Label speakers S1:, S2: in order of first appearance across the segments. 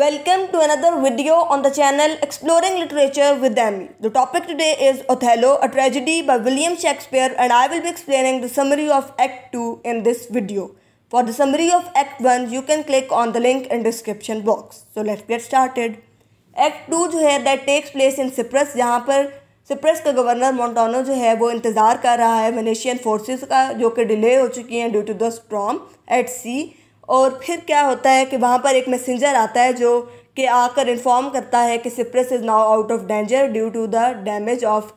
S1: Welcome to another video on the channel Exploring Literature with Amy. The topic today is Othello, a tragedy by William Shakespeare and I will be explaining the summary of Act 2 in this video. For the summary of Act 1, you can click on the link in description box. So let's get started. Act 2 जो है that takes place in Cyprus where Cyprus Cyprus governor governor Montano जो है Venetian forces, कर रहा है Venetian forces का जो कि डिले हो और फिर क्या होता है कि वहाँ पर एक मैसेंजर आता है जो कि आकर इन्फॉर्म करता है कि Cyprus is now out of danger due to the damage of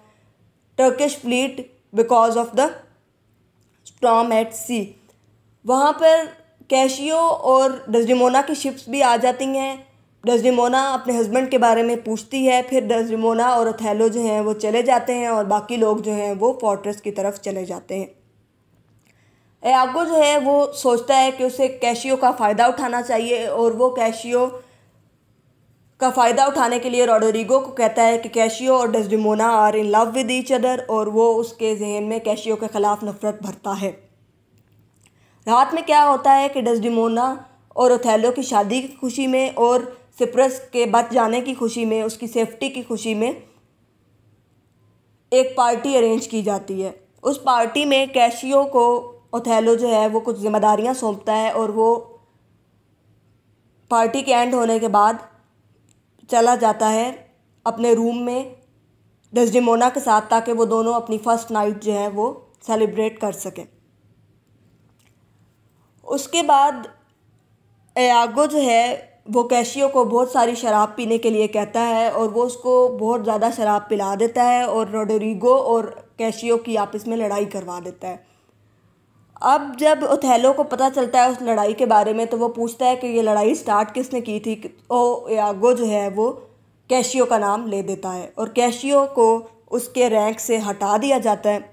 S1: Turkish fleet because of the storm at sea वहाँ पर कैशियो और डजिमोना की शिप्स भी आ जाती हैं डजिमोना अपने हस्बैंड के बारे में पूछती है फिर डजिमोना और अथैलो जो हैं वो चले जाते हैं और बाकी लोग जो हैं वो फोर्ट्रेस की तरफ चले जाते हैं आपको जो है वो सोचता है कि उसे कैशियो का फ़ायदा उठाना चाहिए और वो कैशियो का फ़ायदा उठाने के लिए रोडोरिगो को कहता है कि कैशियो और Desdemona are in love with each other और वो उसके जहन में कैशियो के ख़िलाफ़ नफ़रत भरता है रात में क्या होता है कि डस्डिमोना और ओथेलो की शादी की खुशी में और सिप्रस के बच जाने की खुशी में उसकी सेफ्टी की खुशी में एक पार्टी अरेंज की जाती है उस पार्टी में कैशियो को ओथेलो जो है वो कुछ जिम्मेदारियां सौंपता है और वो पार्टी के एंड होने के बाद चला जाता है अपने रूम में डस्डिमोना के साथ ताकि वो दोनों अपनी फ़र्स्ट नाइट जो है वो सेलिब्रेट कर सकें उसके बाद एयागो जो है वो कैशियो को बहुत सारी शराब पीने के लिए कहता है और वो उसको बहुत ज़्यादा शराब पिला देता है और रोडरीगो और कैशियो की आपस में लड़ाई करवा देता है अब जब ओथेलो को पता चलता है उस लड़ाई के बारे में तो वो पूछता है कि ये लड़ाई स्टार्ट किसने की थी ओ यागो जो है वो कैशियो का नाम ले देता है और कैशियो को उसके रैंक से हटा दिया जाता है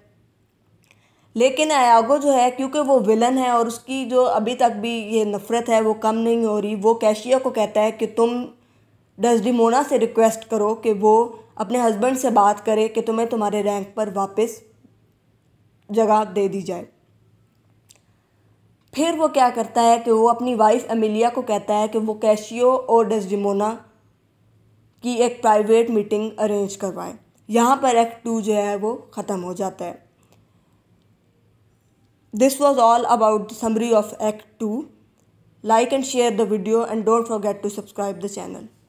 S1: लेकिन अयागो जो है क्योंकि वो विलन है और उसकी जो अभी तक भी ये नफ़रत है वो कम नहीं हो रही वो कैशियो को कहता है कि तुम डस्डीमोना से रिक्वेस्ट करो कि वो अपने हस्बैंड से बात करे कि तुम्हें तुम्हारे रैंक पर वापस जगह दे दी जाए फिर वो क्या करता है कि वो अपनी वाइफ एमिलिया को कहता है कि वो कैशियो और डेस्डिमोना की एक प्राइवेट मीटिंग अरेंज करवाएं यहाँ पर एक्ट टू जो है वो ख़त्म हो जाता है this was all about the summary of act two like and share the video and don't forget to subscribe the channel